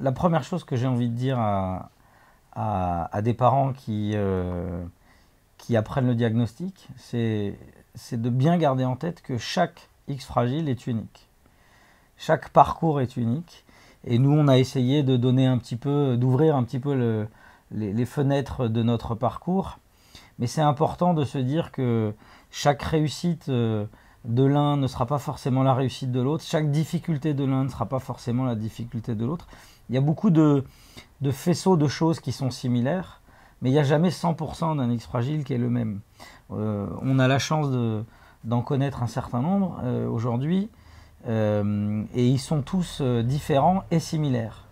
la première chose que j'ai envie de dire à, des parents euh, qui, apprennent le diagnostic, c'est de bien garder en tête que chaque X fragile est unique. Chaque parcours est unique. Et nous, on a essayé de donner un petit peu, d'ouvrir un petit peu les, fenêtres de notre parcours. Mais c'est important de se dire que chaque réussite. Euh, de l'un ne sera pas forcément la réussite de l'autre, chaque difficulté de l'un ne sera pas forcément la difficulté de l'autre. Il y a beaucoup de, faisceaux de choses qui sont similaires, mais il n'y a jamais 100% d'un X fragile qui est le même. Euh, on a la chance d'en connaître un certain nombre euh, aujourd'hui, euh, et ils sont tous différents et similaires.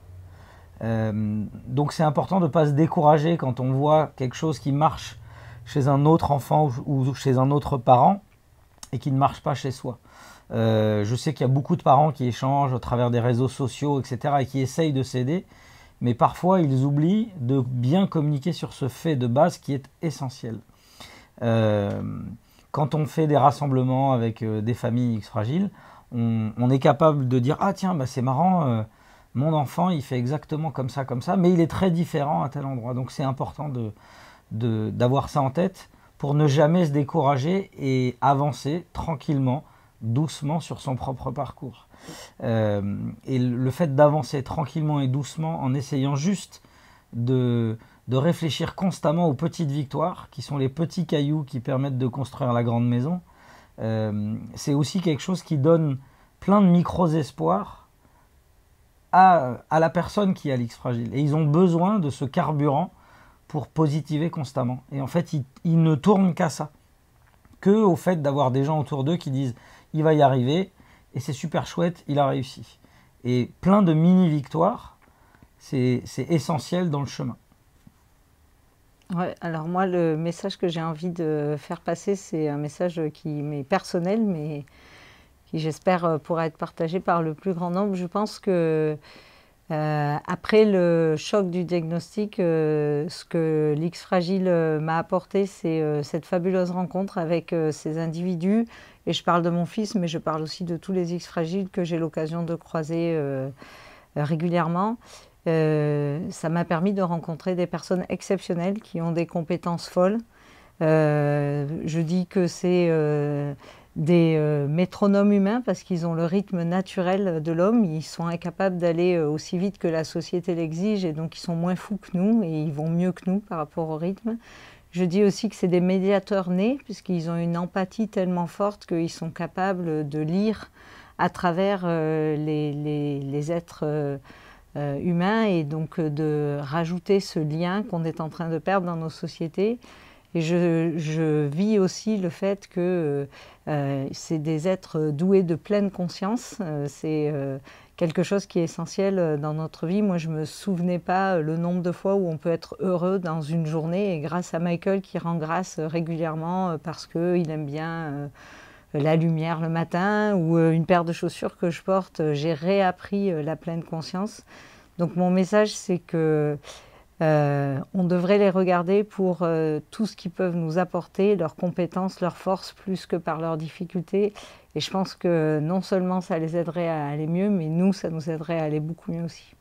donc c'est important de ne pas se décourager quand on voit quelque chose qui marche chez un autre enfant ou chez un autre parent, et qui ne marche pas chez soi. Euh, je sais qu'il y a beaucoup de parents qui échangent au travers des réseaux sociaux, etc., et qui essayent de s'aider, mais parfois ils oublient de bien communiquer sur ce fait de base qui est essentiel. Euh, quand on fait des rassemblements avec euh, des familles X fragiles, on, est capable de dire Ah, tiens, bah, c'est marrant, mon enfant, il fait exactement comme ça, comme ça, mais il est très différent à tel endroit. Donc c'est important d'avoir de, ça en tête pour ne jamais se décourager et avancer tranquillement, doucement sur son propre parcours. Euh, et le fait d'avancer tranquillement et doucement en essayant juste de, de réfléchir constamment aux petites victoires, qui sont les petits cailloux qui permettent de construire la grande maison, euh, c'est aussi quelque chose qui donne plein de micros espoirs à, à la personne qui a l'X fragile. Et ils ont besoin de ce carburant pour positiver constamment. Et en fait, il ne tourne qu'à ça. Que au fait d'avoir des gens autour d'eux qui disent il va y arriver, et c'est super chouette, il a réussi. Et plein de mini-victoires, c'est essentiel dans le chemin. Ouais, alors moi, le message que j'ai envie de faire passer, c'est un message qui m'est personnel, mais qui j'espère euh, pourra être partagé par le plus grand nombre. Je pense que euh, après le choc du diagnostic, euh, ce que l'X Fragile euh, m'a apporté, c'est cette fabuleuse rencontre avec ces individus. Et je parle de mon fils, mais je parle aussi de tous les X Fragiles que j'ai l'occasion de croiser régulièrement. ça m'a permis de rencontrer des personnes exceptionnelles qui ont des compétences folles. je dis que c'est des euh, métronomes humains parce qu'ils ont le rythme naturel de l'homme. Ils sont incapables d'aller euh, aussi vite que la société l'exige et donc ils sont moins fous que nous et ils vont mieux que nous par rapport au rythme. Je dis aussi que c'est des médiateurs nés puisqu'ils ont une empathie tellement forte qu'ils sont capables de lire à travers euh, les, les êtres humains et donc de rajouter ce lien qu'on est en train de perdre dans nos sociétés. Et je, vis aussi le fait que euh, euh, c'est des êtres doués de pleine conscience. Euh, c'est quelque chose qui est essentiel dans notre vie. Moi, je ne me souvenais pas le nombre de fois où on peut être heureux dans une journée. Et grâce à Michael qui rend grâce régulièrement parce qu'il aime bien la lumière le matin ou une paire de chaussures que je porte, j'ai réappris la pleine conscience. Donc mon message, c'est que euh, on devrait les regarder pour euh, tout ce qu'ils peuvent nous apporter, leurs compétences, leurs forces, plus que par leurs difficultés. Et je pense que non seulement ça les aiderait à aller mieux, mais nous, ça nous aiderait à aller beaucoup mieux aussi.